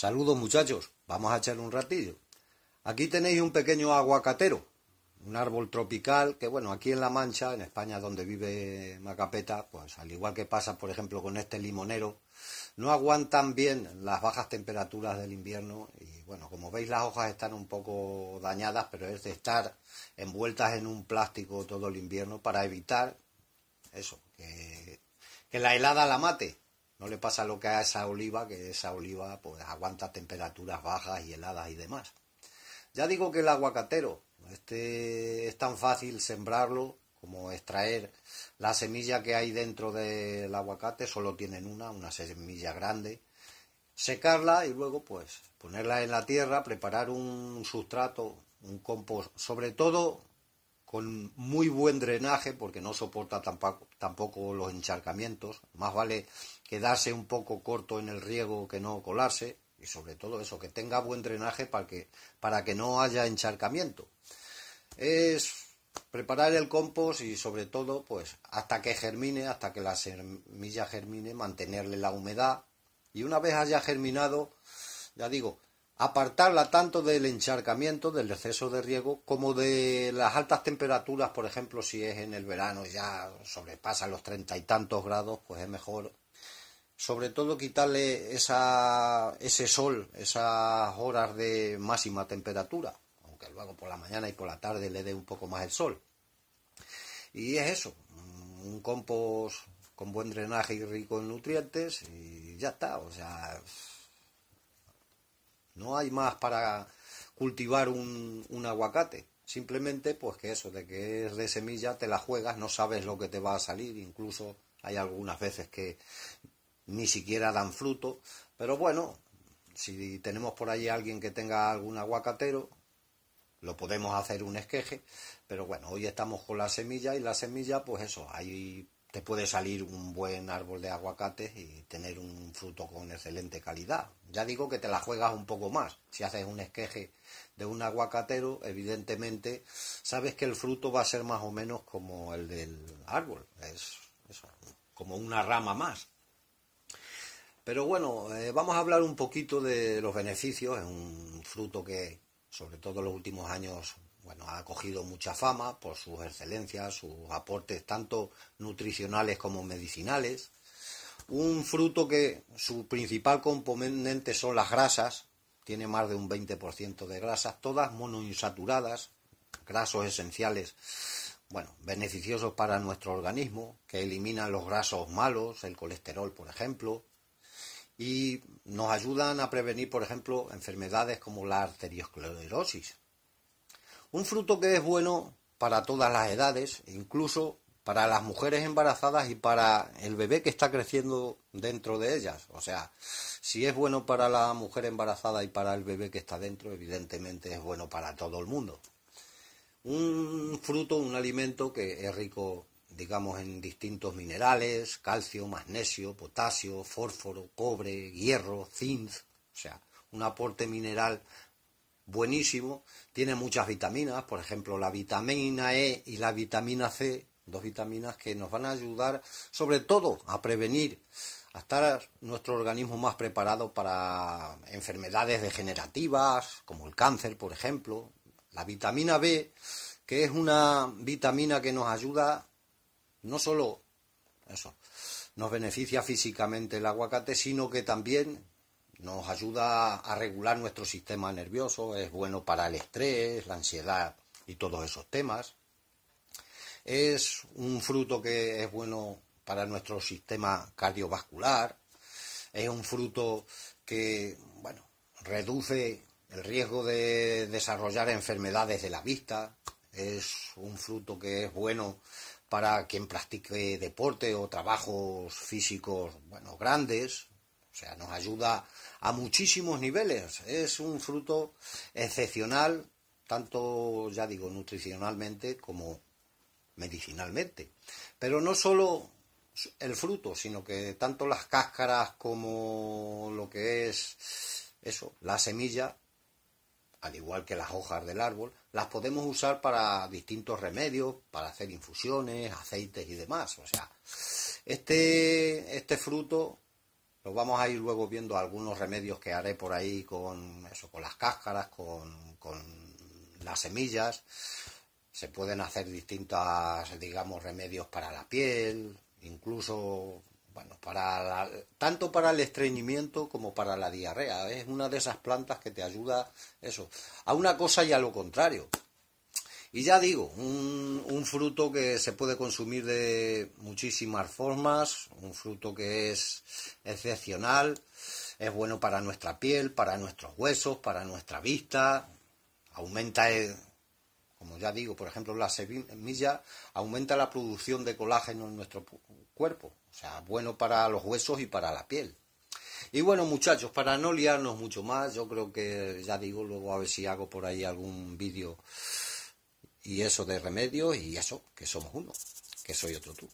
Saludos muchachos, vamos a echar un ratillo. Aquí tenéis un pequeño aguacatero, un árbol tropical que bueno, aquí en La Mancha, en España donde vive Macapeta, pues al igual que pasa por ejemplo con este limonero, no aguantan bien las bajas temperaturas del invierno y bueno, como veis las hojas están un poco dañadas, pero es de estar envueltas en un plástico todo el invierno para evitar eso, que, que la helada la mate. No le pasa lo que a esa oliva, que esa oliva pues aguanta temperaturas bajas y heladas y demás. Ya digo que el aguacatero, este es tan fácil sembrarlo como extraer la semilla que hay dentro del aguacate, solo tienen una, una semilla grande, secarla y luego pues ponerla en la tierra, preparar un sustrato, un compost, sobre todo con muy buen drenaje porque no soporta tampoco, los encharcamientos. Más vale quedarse un poco corto en el riego que no colarse y sobre todo eso, que tenga buen drenaje para que, para que no haya encharcamiento. Es preparar el compost y sobre todo pues hasta que germine, hasta que la semilla germine, mantenerle la humedad y una vez haya germinado, ya digo, apartarla tanto del encharcamiento, del exceso de riego, como de las altas temperaturas, por ejemplo, si es en el verano ya sobrepasa los treinta y tantos grados, pues es mejor sobre todo quitarle ese sol, esas horas de máxima temperatura, aunque luego por la mañana y por la tarde le dé un poco más el sol. Y es eso, un compost con buen drenaje y rico en nutrientes y ya está, o sea, no hay más para cultivar un, aguacate. Simplemente, pues que eso, de que es de semilla, te la juegas, no sabes lo que te va a salir, incluso hay algunas veces que ni siquiera dan fruto, pero bueno, si tenemos por ahí alguien que tenga algún aguacatero, lo podemos hacer un esqueje, pero bueno, hoy estamos con la semilla y la semilla, pues eso, hay puede salir un buen árbol de aguacate y tener un fruto con excelente calidad. Ya digo que te la juegas un poco más. Si haces un esqueje de un aguacatero, evidentemente sabes que el fruto va a ser más o menos como el del árbol. Es como una rama más. Pero bueno, eh, vamos a hablar un poquito de los beneficios. Es un fruto que, sobre todo en los últimos años, bueno, ha cogido mucha fama por sus excelencias, sus aportes tanto nutricionales como medicinales. Un fruto que su principal componente son las grasas, tiene más de un 20% de grasas, todas monoinsaturadas, grasos esenciales, bueno, beneficiosos para nuestro organismo, que eliminan los grasos malos, el colesterol, por ejemplo, y nos ayudan a prevenir, por ejemplo, enfermedades como la arteriosclerosis, un fruto que es bueno para todas las edades, incluso para las mujeres embarazadas y para el bebé que está creciendo dentro de ellas. O sea, si es bueno para la mujer embarazada y para el bebé que está dentro, evidentemente es bueno para todo el mundo. Un fruto, un alimento que es rico, digamos, en distintos minerales, calcio, magnesio, potasio, fósforo, cobre, hierro, zinc, o sea, un aporte mineral buenísimo, tiene muchas vitaminas, por ejemplo la vitamina E y la vitamina C, dos vitaminas que nos van a ayudar sobre todo a prevenir, a estar nuestro organismo más preparado para enfermedades degenerativas, como el cáncer, por ejemplo. La vitamina B, que es una vitamina que nos ayuda no solo eso, nos beneficia físicamente el aguacate, sino que también nos ayuda a regular nuestro sistema nervioso, es bueno para el estrés, la ansiedad y todos esos temas. Es un fruto que es bueno para nuestro sistema cardiovascular. Es un fruto que, bueno, reduce el riesgo de desarrollar enfermedades de la vista. Es un fruto que es bueno para quien practique deporte o trabajos físicos, bueno, grandes, o sea, nos ayuda a muchísimos niveles. Es un fruto excepcional, tanto, ya digo, nutricionalmente como medicinalmente. Pero no solo el fruto, sino que tanto las cáscaras como lo que es eso, la semilla, al igual que las hojas del árbol, las podemos usar para distintos remedios, para hacer infusiones, aceites y demás. O sea, este, este fruto vamos a ir luego viendo algunos remedios que haré por ahí con eso, con las cáscaras, con, las semillas. Se pueden hacer distintas, digamos, remedios para la piel, incluso bueno, para tanto para el estreñimiento como para la diarrea. Es una de esas plantas que te ayuda eso. A una cosa y a lo contrario. Y ya digo, un, fruto que se puede consumir de muchísimas formas, un fruto que es excepcional, es bueno para nuestra piel, para nuestros huesos, para nuestra vista, aumenta, como ya digo, por ejemplo, la semilla aumenta la producción de colágeno en nuestro cuerpo, o sea, bueno para los huesos y para la piel. Y bueno, muchachos, para no liarnos mucho más, yo creo que, ya digo, luego a ver si hago por ahí algún vídeo y eso de remedio y eso, que somos uno, que soy otro tú.